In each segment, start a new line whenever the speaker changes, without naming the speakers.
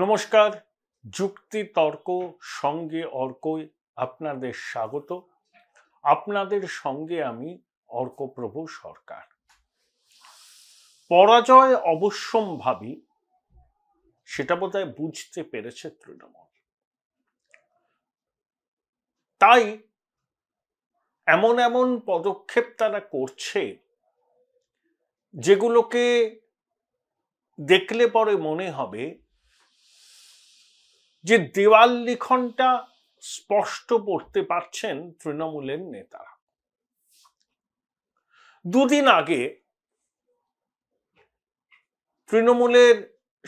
নমস্কার যুক্তি তর্ক সঙ্গে অর্কই আপনাদের স্বাগত আপনাদের সঙ্গে আমি অর্কপ্রভু সরকার পরাজয় অবশ্যম্ভাবী সেটা বোধহয় বুঝতে পেরেছে তৃণমূল তাই এমন এমন পদক্ষেপ তারা করছে যেগুলোকে দেখলে পরে মনে হবে যে দেওয়াল লিখনটা স্পষ্ট পড়তে পারছেন তৃণমূলের নেতারা দুদিন আগে তৃণমূলের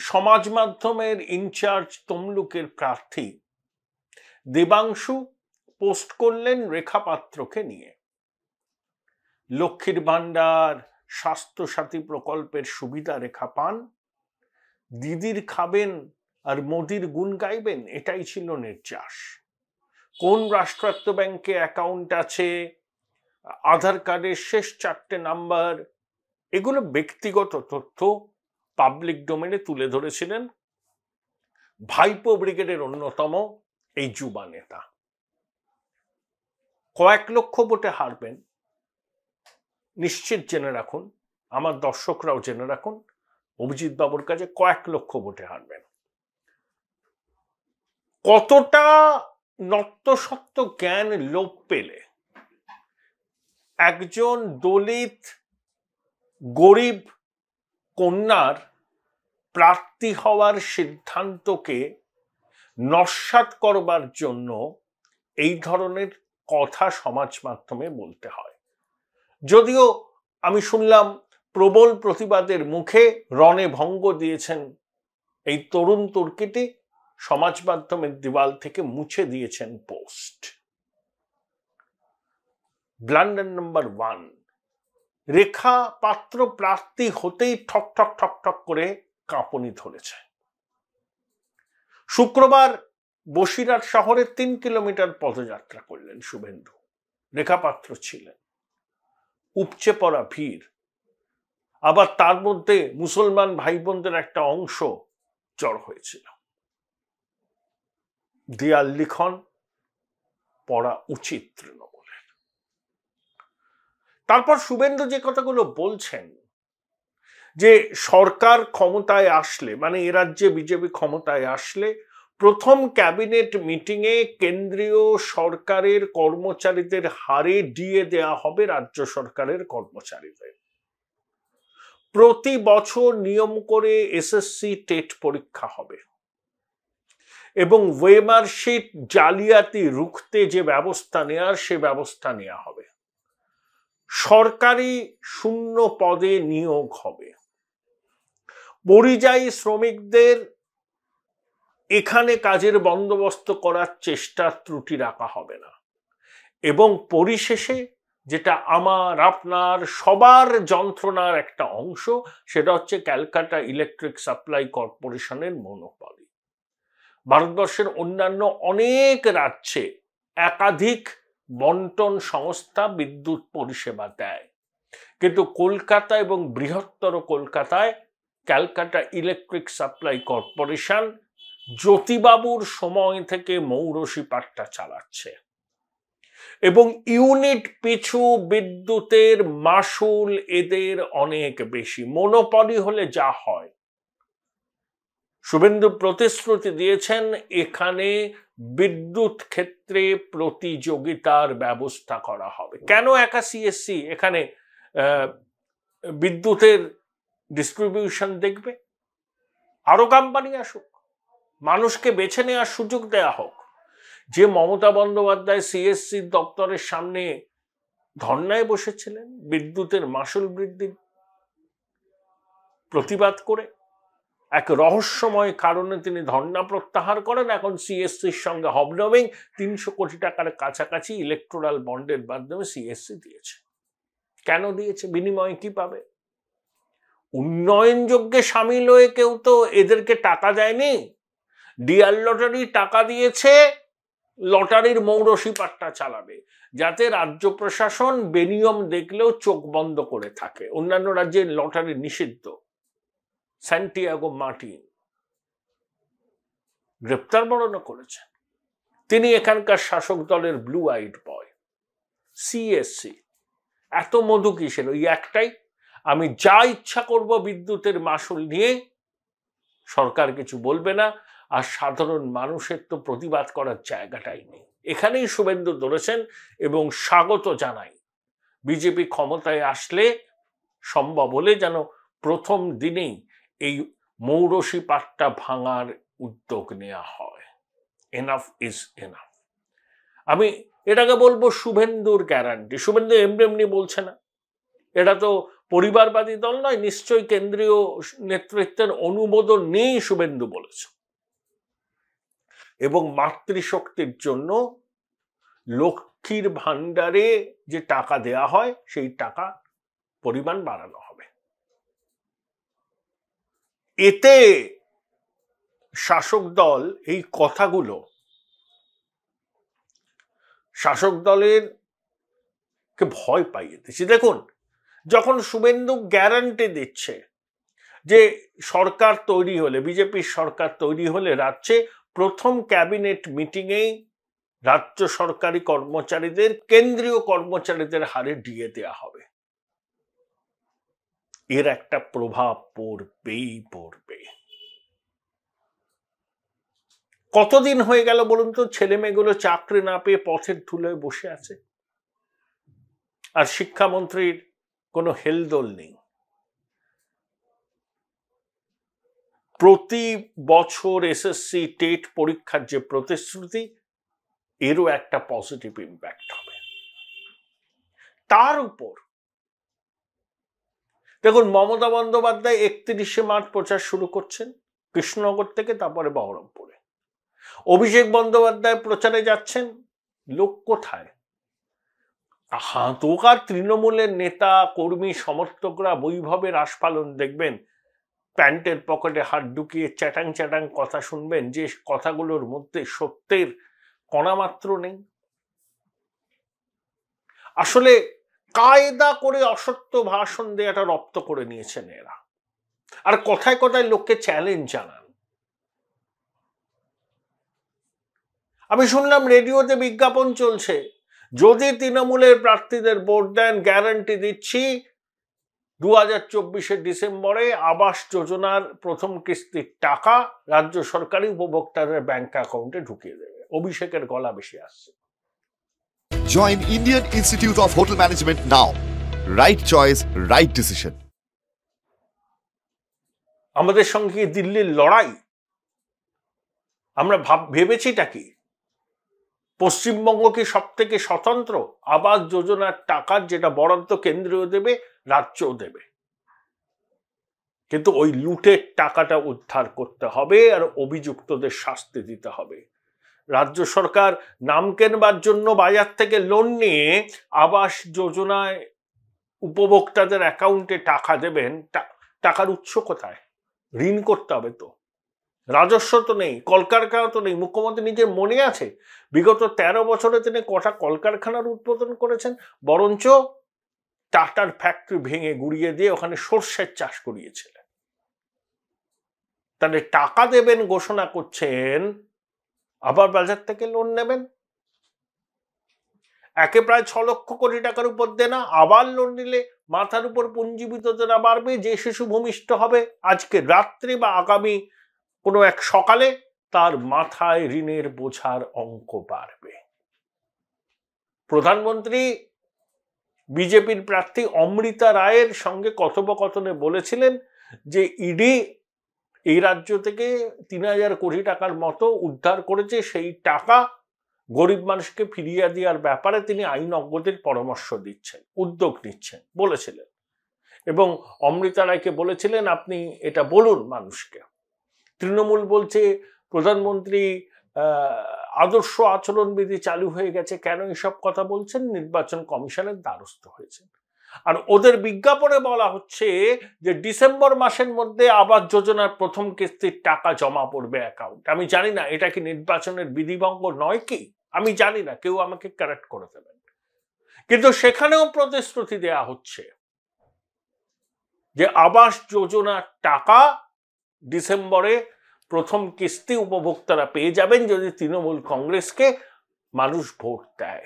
সমাজ মাধ্যমের ইনচার্জ তমলুকের প্রার্থী দেবাংশু পোস্ট করলেন রেখা পাত্রকে নিয়ে লক্ষ্মীর ভাণ্ডার স্বাস্থ্যসাথী প্রকল্পের সুবিধা রেখা পান দিদির খাবেন আর মোদির গুণ গাইবেন এটাই ছিল নির্যাস কোন রাষ্ট্রায়ত্ত ব্যাংকে অ্যাকাউন্ট আছে আধার কার্ডের শেষ চারটে নাম্বার এগুলো ব্যক্তিগত তথ্য পাবলিক ডোমেনে তুলে ধরেছিলেন ভাইপো ব্রিগেডের অন্যতম এই যুবা নেতা কয়েক লক্ষ ভোটে হারবেন নিশ্চিত জেনে রাখুন আমার দর্শকরাও জেনে রাখুন অভিজিৎ বাবুর কাছে কয়েক লক্ষ ভোটে হারবেন কতটা নত্যসত্ত্ব জ্ঞান লোপ পেলে একজন দলিত গরিব কন্যার প্রার্থী হওয়ার সিদ্ধান্তকে নস্বাত করবার জন্য এই ধরনের কথা সমাজ মাধ্যমে বলতে হয় যদিও আমি শুনলাম প্রবল প্রতিবাদের মুখে রণে ভঙ্গ দিয়েছেন এই তরুণ তুর্কিটি সমাজ মাধ্যমের দিওয়াল থেকে মুছে দিয়েছেন post blunder number one Rekha Patra প্রার্থী হতেই ঠক ঠক ঠক ঠক করে কাঁপনি ধরেছে শুক্রবার বসিরহাট শহরে তিন কিলোমিটার পদযাত্রা করলেন শুভেন্দু রেখা পাত্র ছিলেন উপচে পড়া ভিড় আবার তার মধ্যে মুসলমান ভাই বোনদের একটা অংশ জড় হয়েছিল দেয়াল লিখন পড়া উচিত তৃণমূলের তারপর শুভেন্দু যে কথাগুলো বলছেন যে সরকার ক্ষমতায় আসলে মানে এ রাজ্যে বিজেপি ক্ষমতায় আসলে প্রথম ক্যাবিনেট মিটিংয়ে কেন্দ্রীয় সরকারের কর্মচারীদের হারে দিয়ে দেয়া হবে রাজ্য সরকারের কর্মচারীদের প্রতি বছর নিয়ম করে এসএসসি টেট পরীক্ষা হবে এবং ওয়েমার জালিয়াতি রুখতে যে ব্যবস্থা নেওয়ার সে ব্যবস্থা নেওয়া হবে সরকারি শূন্য পদে নিয়োগ হবে পরিযায়ী শ্রমিকদের এখানে কাজের বন্দোবস্ত করার চেষ্টা ত্রুটি রাখা হবে না এবং পরিশেষে যেটা আমার আপনার সবার যন্ত্রণার একটা অংশ সেটা হচ্ছে ক্যালকাটা ইলেকট্রিক সাপ্লাই কর্পোরেশনের মনোপলি ভারতবর্ষের অন্যান্য অনেক রাজ্যে একাধিক বন্টন সংস্থা বিদ্যুৎ পরিষেবা দেয় কিন্তু কলকাতা এবং বৃহত্তর কলকাতায় ক্যালকাটা ইলেকট্রিক সাপ্লাই কর্পোরেশন জ্যোতিবাবুর সময় থেকে মৌরসী পাটটা চালাচ্ছে এবং ইউনিট পিছু বিদ্যুতের মাসুল এদের অনেক বেশি মনোপলি হলে যা হয় শুভেন্দু প্রতিশ্রুতি দিয়েছেন এখানে বিদ্যুৎ ক্ষেত্রে প্রতিযোগিতার ব্যবস্থা করা হবে কেন একা সিএসসি এখানে বিদ্যুতের ডিস্ট্রিবিউশন দেখবে আরও কোম্পানি আসুক মানুষকে বেছে নেওয়ার সুযোগ দেয়া হোক যে মমতা বন্দ্যোপাধ্যায় সিএসসি দপ্তরের সামনে ধর্নায় বসেছিলেন বিদ্যুতের মাসুল বৃদ্ধির প্রতিবাদ করে এক রহস্যময় কারণে তিনি ধর্ণা প্রত্যাহার করেন এখন সিএসসির সঙ্গে হবনমিং তিনশো কোটি টাকার কাছাকাছি ইলেকট্রাল বন্ডের মাধ্যমে সিএসসি দিয়েছে কেন দিয়েছে বিনিময়ে কি পাবে উন্নয়নযোগ্যে সামিল হয়ে কেউ তো এদেরকে টাকা দেয়নি ডিয়ার লটারি টাকা দিয়েছে লটারির মৌরসী পাট্টা চালাবে যাতে রাজ্য প্রশাসন বেনিয়ম দেখলেও চোখ বন্ধ করে থাকে অন্যান্য রাজ্যে লটারি নিষিদ্ধ স্যান্টিয়াগো মার্টিন গ্রেপ্তার বরণ করেছেন তিনি এখানকার শাসক দলের ব্লু আইড বয় সিএসসি এত মধু কিসের ওই একটাই আমি যা ইচ্ছা করব বিদ্যুতের মাসুল নিয়ে সরকার কিছু বলবে না আর সাধারণ মানুষের তো প্রতিবাদ করার জায়গাটাই নেই এখানেই শুভেন্দু ধরেছেন এবং স্বাগত জানাই বিজেপি ক্ষমতায় আসলে সম্ভব হলে যেন প্রথম দিনেই এই মৌরসী পাটটা ভাঙার উদ্যোগ নেওয়া হয় এনাফ ইজ এনাফ আমি এটাকে বলবো শুভেন্দুর গ্যারান্টি শুভেন্দু এমনি এমনি বলছে না এটা তো পরিবারবাদী দল নয় নিশ্চয়ই কেন্দ্রীয় নেতৃত্বের অনুমোদন নেই শুভেন্দু বলেছে এবং মাতৃশক্তির জন্য লক্ষ্মীর ভাণ্ডারে যে টাকা দেয়া হয় সেই টাকা পরিমাণ বাড়ানো হবে এতে শাসক দল এই কথাগুলো শাসক দলের কে ভয় পাইয়ে দিচ্ছে দেখুন যখন শুভেন্দু গ্যারান্টি দিচ্ছে যে সরকার তৈরি হলে বিজেপির সরকার তৈরি হলে রাজ্যে প্রথম ক্যাবিনেট মিটিংয়েই রাজ্য সরকারি কর্মচারীদের কেন্দ্রীয় কর্মচারীদের হারে ডিয়ে দেওয়া হবে এর একটা প্রভাব পড়বেই পড়বে কতদিন হয়ে গেল বলুন তো ছেলে মেয়েগুলো চাকরি না পেয়ে পথের ধুলোয় বসে আছে আর শিক্ষামন্ত্রীর কোনো হেলদোল নেই প্রতি বছর এসএসসি টেট পরীক্ষার যে প্রতিশ্রুতি এরও একটা পজিটিভ ইম্প্যাক্ট হবে তার উপর দেখুন মমতা বন্দ্যোপাধ্যায় একত্রিশে মার্চ প্রচার শুরু করছেন কৃষ্ণনগর থেকে তারপরে বহরমপুরে অভিষেক বন্দ্যোপাধ্যায় প্রচারে যাচ্ছেন লোক কোথায় হাঁতকার তৃণমূলের নেতা কর্মী সমর্থকরা বৈভবে রাস পালন দেখবেন প্যান্টের পকেটে হাত ঢুকিয়ে চ্যাটাং চ্যাটাং কথা শুনবেন যে কথাগুলোর মধ্যে সত্যের কণামাত্র নেই আসলে কায়দা করে অসত্য ভাষণ দিয়ে এটা রপ্ত করে নিয়েছেন এরা আর কথায় কথায় লোককে চ্যালেঞ্জ জানান আমি শুনলাম রেডিওতে বিজ্ঞাপন চলছে যদি তৃণমূলের প্রার্থীদের ভোট দেন গ্যারান্টি দিচ্ছি দু হাজার চব্বিশের ডিসেম্বরে আবাস যোজনার প্রথম কিস্তির টাকা রাজ্য সরকারি উপভোক্তাদের ব্যাংক অ্যাকাউন্টে ঢুকিয়ে দেবে অভিষেকের গলা বেশি আসছে Join Indian Institute of Hotel Management now. Right choice, right decision. আমাদের সঙ্গে দিল্লির লড়াই আমরা ভাব ভেবেছিটা কি পশ্চিমবঙ্গ কি সব থেকে স্বতন্ত্র আবাস যোজনার টাকার যেটা বরাদ্দ কেন্দ্রীয় দেবে রাজ্যও দেবে কিন্তু ওই লুটের টাকাটা উদ্ধার করতে হবে আর অভিযুক্তদের শাস্তি দিতে হবে রাজ্য সরকার নাম কেনবার জন্য বাজার থেকে লোন নিয়ে আবাস যোজনায় উপভোক্তাদের অ্যাকাউন্টে টাকা দেবেন টাকার উৎস কোথায় ঋণ করতে হবে তো রাজস্ব তো নেই কলকারখানা তো নেই মুখ্যমন্ত্রী নিজের মনে আছে বিগত ১৩ বছরে তিনি কটা কলকারখানার উদ্বোধন করেছেন বরঞ্চ টাটার ফ্যাক্টরি ভেঙে গুড়িয়ে দিয়ে ওখানে সর্ষের চাষ করিয়েছিলেন তাহলে টাকা দেবেন ঘোষণা করছেন আবার বাজার থেকে লোন নেবেন একে প্রায় ছ লক্ষ কোটি টাকার উপর দেনা আবার লোন নিলে মাথার উপর পুঞ্জীবিত দেনা বাড়বে যে শিশু ভূমিষ্ঠ হবে আজকে রাত্রি বা আগামী কোনো এক সকালে তার মাথায় ঋণের বোঝার অঙ্ক বাড়বে প্রধানমন্ত্রী বিজেপির প্রার্থী অমৃতা রায়ের সঙ্গে কথোপকথনে বলেছিলেন যে ইডি এই রাজ্য থেকে তিন হাজার কোটি টাকার মতো উদ্ধার করেছে সেই টাকা গরিব মানুষকে ফিরিয়ে দেওয়ার ব্যাপারে তিনি আইনজ্ঞদের পরামর্শ দিচ্ছেন উদ্যোগ নিচ্ছেন বলেছিলেন এবং অমৃতা রায়কে বলেছিলেন আপনি এটা বলুন মানুষকে তৃণমূল বলছে প্রধানমন্ত্রী আদর্শ আচরণবিধি চালু হয়ে গেছে কেন এসব কথা বলছেন নির্বাচন কমিশনের দ্বারস্থ হয়েছেন আর ওদের বিজ্ঞাপনে বলা হচ্ছে যে ডিসেম্বর মাসের মধ্যে আবাস যোজনার প্রথম কিস্তির টাকা জমা পড়বে অ্যাকাউন্ট আমি জানি না এটা কি নির্বাচনের বিধিভঙ্গ নয় কি আমি জানি না কেউ আমাকে কারেক্ট করে দেবেন কিন্তু সেখানেও প্রতিশ্রুতি দেয়া হচ্ছে যে আবাস যোজনার টাকা ডিসেম্বরে প্রথম কিস্তি উপভোক্তারা পেয়ে যাবেন যদি তৃণমূল কংগ্রেসকে মানুষ ভোট দেয়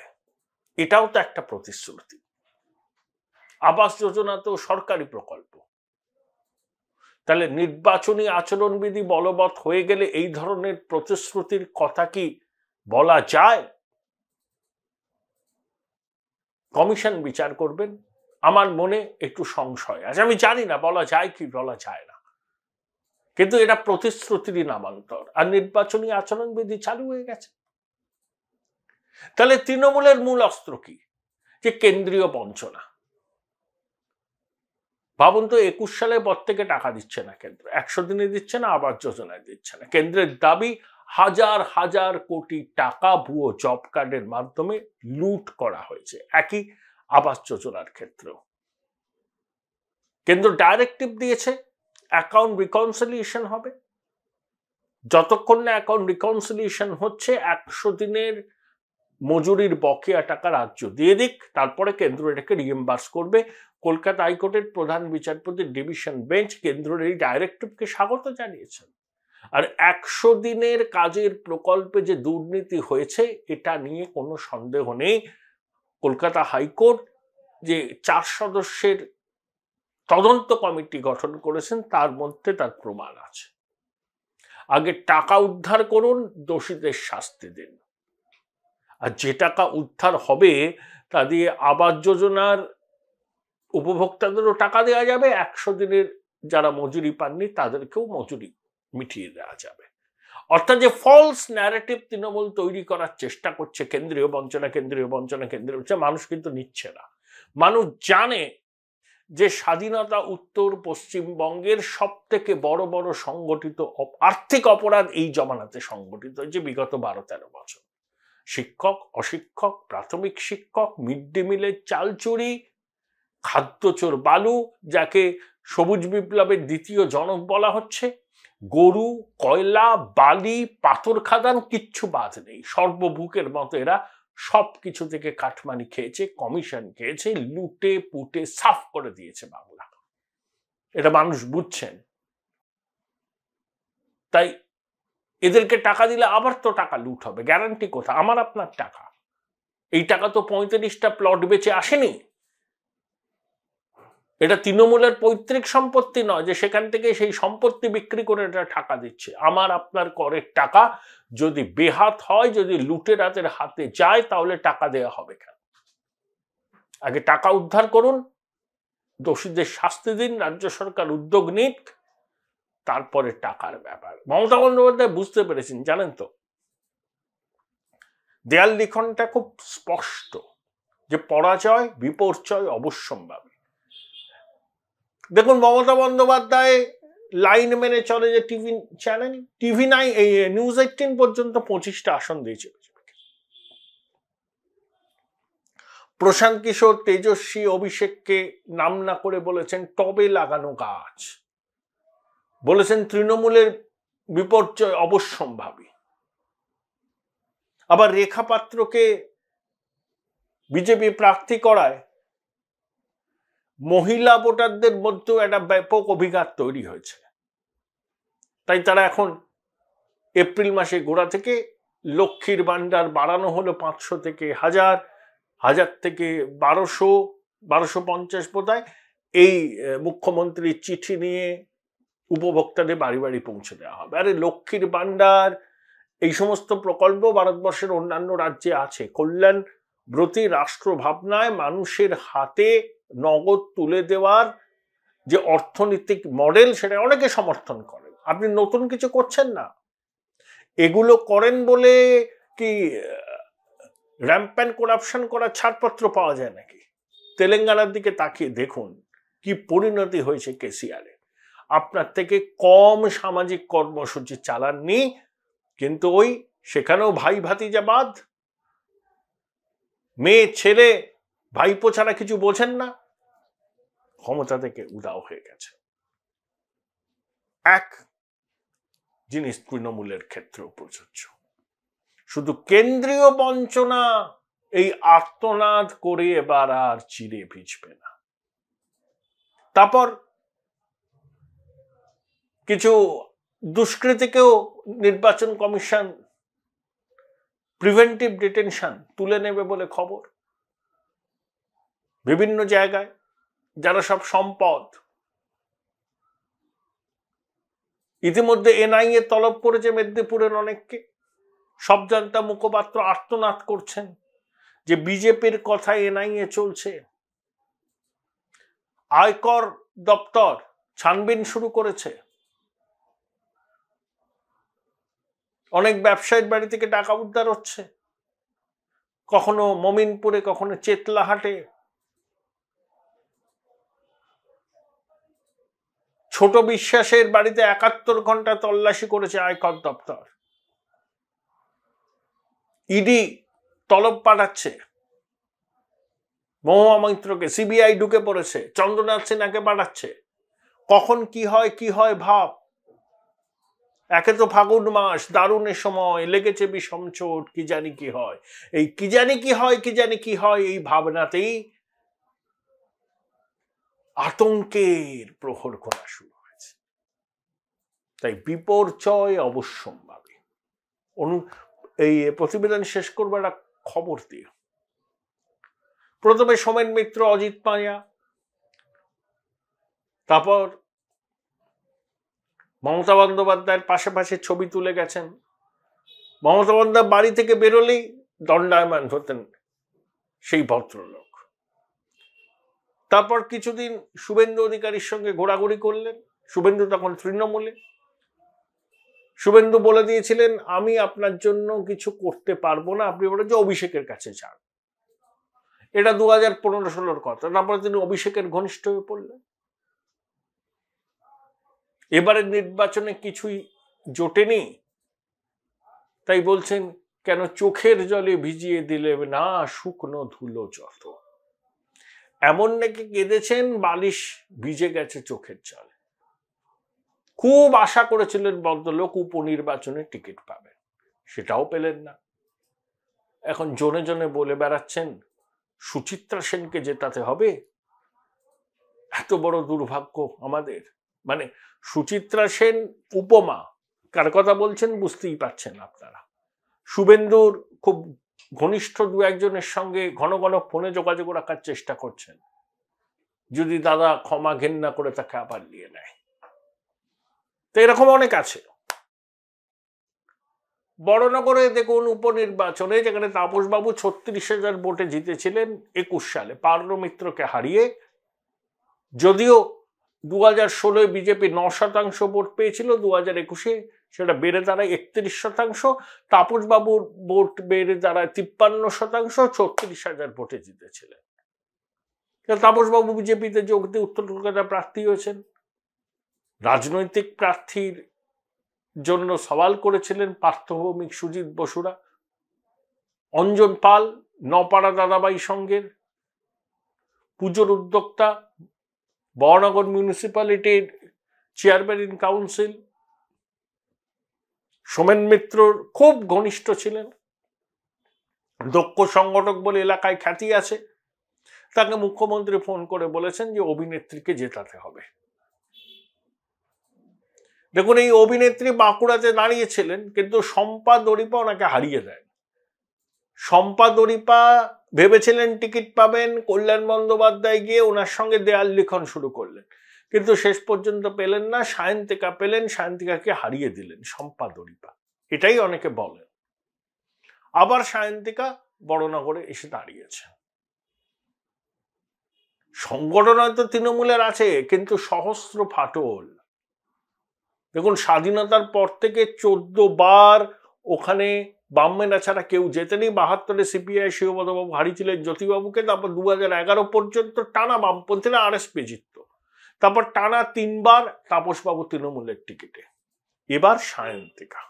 এটাও তো একটা প্রতিশ্রুতি আবাস যোজনা তো সরকারি প্রকল্প তাহলে নির্বাচনী আচরণবিধি বলবৎ হয়ে গেলে এই ধরনের প্রতিশ্রুতির কথা কি বলা যায় কমিশন বিচার করবেন আমার মনে একটু সংশয় আছে আমি জানি না বলা যায় কি বলা যায় না কিন্তু এটা প্রতিশ্রুতিরই নামান্তর আর নির্বাচনী আচরণবিধি চালু হয়ে গেছে তাহলে তৃণমূলের মূল অস্ত্র কি যে কেন্দ্রীয় বঞ্চনা ভাবুন তো একুশ সালের পর থেকে টাকা দিচ্ছে না কেন্দ্র একশো দিনে দিচ্ছে না আবার যোজনায় দিচ্ছে না কেন্দ্রের দাবি হাজার হাজার কোটি টাকা ভুয়ো জব কার্ডের মাধ্যমে লুট করা হয়েছে একই আবাস যোজনার ক্ষেত্রেও কেন্দ্র ডাইরেক্টিভ দিয়েছে অ্যাকাউন্ট রিকনসিলিয়েশন হবে যতক্ষণ না অ্যাকাউন্ট রিকনসিলিয়েশন হচ্ছে একশো দিনের মজুরির বকেয়া টাকা রাজ্য দিয়ে দিক তারপরে কেন্দ্র এটাকে রিএম্বার্স করবে কলকাতা হাইকোর্টের প্রধান বিচারপতি ডিভিশন বেঞ্চ কেন্দ্রের এই ডাইরেক্টিভকে স্বাগত জানিয়েছেন আর একশো দিনের কাজের প্রকল্পে যে দুর্নীতি হয়েছে এটা নিয়ে কোনো সন্দেহ নেই কলকাতা হাইকোর্ট যে চার সদস্যের তদন্ত কমিটি গঠন করেছেন তার মধ্যে তার প্রমাণ আছে আগে টাকা উদ্ধার করুন দোষীদের শাস্তি দিন আর যে টাকা উদ্ধার হবে তা দিয়ে আবাস যোজনার উপভোক্তাদেরও টাকা দেওয়া যাবে একশো দিনের যারা মজুরি পাননি তাদেরকেও মজুরি মিটিয়ে দেওয়া যাবে অর্থাৎ যে ফলস ন্যারেটিভ তৃণমূল তৈরি করার চেষ্টা করছে কেন্দ্রীয় বঞ্চনা কেন্দ্রীয় বঞ্চনা কেন্দ্রীয় বঞ্চনা মানুষ কিন্তু নিচ্ছে না মানুষ জানে যে স্বাধীনতা উত্তর পশ্চিমবঙ্গের সব থেকে বড় বড় সংগঠিত আর্থিক অপরাধ এই জমানাতে সংগঠিত হয়েছে বিগত বারো তেরো বছর শিক্ষক অশিক্ষক প্রাথমিক শিক্ষক মিড ডে মিলের চাল চুরি খাদ্যচোর বালু যাকে সবুজ বিপ্লবের দ্বিতীয় জনক বলা হচ্ছে গরু কয়লা বালি পাথর খাদান কিচ্ছু বাদ নেই সর্বভুকের মতো এরা সব কিছু থেকে কাঠমানি খেয়েছে কমিশন খেয়েছে লুটে পুটে সাফ করে দিয়েছে বাংলা এটা মানুষ বুঝছেন তাই এদেরকে টাকা দিলে আবার তো টাকা লুট হবে গ্যারান্টি কোথা আমার আপনার টাকা এই টাকা তো পঁয়ত্রিশটা প্লট বেঁচে আসেনি এটা তৃণমূলের পৈতৃক সম্পত্তি নয় যে সেখান থেকে সেই সম্পত্তি বিক্রি করে এটা টাকা দিচ্ছে আমার আপনার করের টাকা যদি বেহাত হয় যদি লুটের হাতে যায় তাহলে টাকা দেয়া হবে কেন আগে টাকা উদ্ধার করুন দোষীদের শাস্তি দিন রাজ্য সরকার উদ্যোগ নিক তারপরে টাকার ব্যাপার মমতা বন্দ্যোপাধ্যায় বুঝতে পেরেছেন জানেন তো দেয়াল লিখনটা খুব স্পষ্ট যে পরাজয় বিপর্যয় অবশ্যম্ভাবী দেখুন মমতা বন্দ্যোপাধ্যায় লাইন মেনে চলে যে টিভি চ্যানেল টিভি নাই এই নিউজ এইটিন পর্যন্ত পঁচিশটা আসন দিয়েছে প্রশান্ত কিশোর তেজস্বী অভিষেককে নাম না করে বলেছেন টবে লাগানো গাছ বলেছেন তৃণমূলের বিপর্যয় অবশ্যম্ভাবী আবার রেখা পাত্রকে বিজেপি প্রার্থী করায় মহিলা ভোটারদের মধ্যেও একটা ব্যাপক অভিঘাত তৈরি হয়েছে তাই তারা এখন এপ্রিল মাসে গোড়া থেকে লক্ষ্মীর বান্ডার বাড়ানো হলো পাঁচশো থেকে হাজার হাজার থেকে বারোশো বারোশো পঞ্চাশ বোধ এই মুখ্যমন্ত্রীর চিঠি নিয়ে উপভোক্তাদের বাড়ি বাড়ি পৌঁছে দেওয়া হবে আরে লক্ষ্মীর ভাণ্ডার এই সমস্ত প্রকল্প ভারতবর্ষের অন্যান্য রাজ্যে আছে কল্যাণ ব্রতী রাষ্ট্র ভাবনায় মানুষের হাতে নগদ তুলে দেওয়ার যে অর্থনৈতিক মডেল সেটা অনেকে সমর্থন করেন আপনি নতুন কিছু করছেন না এগুলো করেন বলে কি র্যাম্প্যান করাপশন করার ছাড়পত্র পাওয়া যায় নাকি তেলেঙ্গানার দিকে তাকিয়ে দেখুন কি পরিণতি হয়েছে কেসিআরে আপনার থেকে কম সামাজিক কর্মসূচি চালাননি কিন্তু ওই সেখানেও ভাই ভাতিজাবাদ মেয়ে ছেলে ভাইপো ছাড়া কিছু বোঝেন না ক্ষমতা থেকে উদাও হয়ে গেছে এক জিনিস তৃণমূলের ক্ষেত্রেও প্রযোজ্য শুধু কেন্দ্রীয় বঞ্চনা এই আর্তনাদ করে এবার আর চিরে ভিজবে না তারপর কিছু দুষ্কৃতিকেও নির্বাচন কমিশন প্রিভেন্টিভ ডিটেনশন তুলে নেবে বলে খবর বিভিন্ন জায়গায় যারা সব সম্পদ ইতিমধ্যে এনআইএ তলব করেছে মেদিনীপুরের অনেককে সবজান্তা মুখপাত্র আর্তনাদ করছেন যে বিজেপির কথা এনআইএ চলছে আয়কর দপ্তর ছানবিন শুরু করেছে অনেক ব্যবসায়ীর বাড়ি থেকে টাকা উদ্ধার হচ্ছে কখনো মমিনপুরে কখনো চেতলাহাটে ছোট বিশ্বাসের বাড়িতে একাত্তর ঘন্টা তল্লাশি করেছে আয়কর দপ্তর ইডি তলব পাঠাচ্ছে মহুয়া মৈত্রকে সিবিআই ঢুকে পড়েছে চন্দ্রনাথ সিনহাকে পাঠাচ্ছে কখন কি হয় কি হয় ভাব একে তো ফাগুন মাস দারুণের সময় লেগেছে বিষম চোট কি জানি কি হয় এই কি জানি কি হয় কি জানি কি হয় এই ভাবনাতেই আতঙ্কের প্রহর করা শুরু হয়েছে তাই বিপর্যয় অবশ্যম্ভাবী অনু এই প্রতিবেদন শেষ করবার একটা খবর দিয়ে প্রথমে সোমেন মিত্র অজিত পাঁয়া তারপর মমতা বন্দ্যোপাধ্যায়ের পাশাপাশি ছবি তুলে গেছেন মমতা বন্দ্যোপাধ্যায় বাড়ি থেকে বেরোলেই দণ্ডায়মান হতেন সেই ভদ্রলোক তারপর কিছুদিন শুভেন্দু অধিকারীর সঙ্গে ঘোরাঘুরি করলেন শুভেন্দু তখন তৃণমূলে শুভেন্দু বলে দিয়েছিলেন আমি আপনার জন্য কিছু করতে পারবো না আপনি বলেন যে অভিষেকের কাছে যান এটা দু হাজার পনেরো ষোলোর কথা তারপরে তিনি অভিষেকের ঘনিষ্ঠ হয়ে পড়লেন এবারে নির্বাচনে কিছুই জোটেনি তাই বলছেন কেন চোখের জলে ভিজিয়ে দিলে না শুকনো ধুলো যত এমন নাকি কেঁদেছেন বালিশ ভিজে গেছে চোখের জলে খুব আশা করেছিলেন বদলোক উপনির্বাচনে টিকিট পাবেন সেটাও পেলেন না এখন জনে জনে বলে বেড়াচ্ছেন সুচিত্রা সেনকে জেতাতে হবে এত বড় দুর্ভাগ্য আমাদের মানে সুচিত্রা সেন উপমা কার কথা বলছেন বুঝতেই পারছেন আপনারা শুভেন্দুর খুব ঘনিষ্ঠ দু একজনের সঙ্গে ঘন ঘন ফোনে যোগাযোগ রাখার চেষ্টা করছেন যদি দাদা ক্ষমা ঘেন্না করে তাকে আবার নিয়ে নেয় তো এরকম অনেক আছে বড়নগরে দেখুন উপনির্বাচনে যেখানে তাপসবাবু ছত্রিশ হাজার ভোটে জিতেছিলেন একুশ সালে পার্ণ মিত্রকে হারিয়ে যদিও দু হাজার ষোলোয় বিজেপি ন শতাংশ ভোট পেয়েছিল দু হাজার একুশে সেটা বেড়ে দাঁড়ায় একত্রিশ শতাংশ তাপসবাবুর ভোট বেড়ে দাঁড়ায় তিপ্পান্ন শতাংশ ছত্রিশ হাজার ভোটে জিতেছিলেন তাপসবাবু বিজেপিতে যোগ দিয়ে উত্তর কলকাতা প্রার্থী হয়েছেন রাজনৈতিক প্রার্থীর জন্য সওয়াল করেছিলেন পার্থভৌমিক সুজিত বসুরা অঞ্জন পাল নপাড়া দাদাবাই সঙ্গের পুজোর উদ্যোক্তা বহনগর মিউনিসিপ্যালিটির chairman in council Somen Mitra খুব ঘনিষ্ঠ ছিলেন দক্ষ সংগঠক বলে এলাকায় খ্যাতি আছে তাকে মুখ্যমন্ত্রী ফোন করে বলেছেন যে অভিনেত্রীকে জেতাতে হবে দেখুন এই অভিনেত্রী বাঁকুড়াতে দাঁড়িয়েছিলেন কিন্তু সম্পা দরিপা ওনাকে হারিয়ে দেয় সম্পা দরিপা ভেবেছিলেন টিকিট পাবেন কল্যাণ বন্দ্যোপাধ্যায় গিয়ে ওনার সঙ্গে দেয়াল লিখন শুরু করলেন কিন্তু শেষ পর্যন্ত পেলেন না সায়ন্তিকা পেলেন সায়ন্তিকাকে হারিয়ে দিলেন সম্পাদরিপা এটাই অনেকে বলেন আবার সায়ন্তিকা বড়নগরে এসে দাঁড়িয়েছে সংগঠন হয়তো তৃণমূলের আছে কিন্তু সহস্র ফাটল দেখুন স্বাধীনতার পর থেকে চোদ্দ বার ওখানে বামমেনা ছাড়া কেউ যেতেনি বাহাত্তরে সিপিআই শিবপদবাবু হারিয়েছিলেন জ্যোতিবাবুকে তারপর দু পর্যন্ত টানা বামপন্থীরা আরএসপি জিতত তারপর টানা তিনবার তাপসবাবু তৃণমূলের টিকিটে এবার সায়ন্তিকা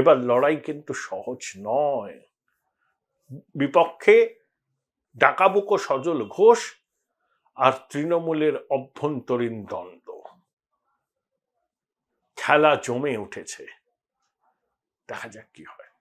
এবার লড়াই কিন্তু সহজ নয় বিপক্ষে ডাকাবুকো সজল ঘোষ আর তৃণমূলের অভ্যন্তরীণ দ্বন্দ্ব খেলা জমে উঠেছে দেখা যাক কি হয়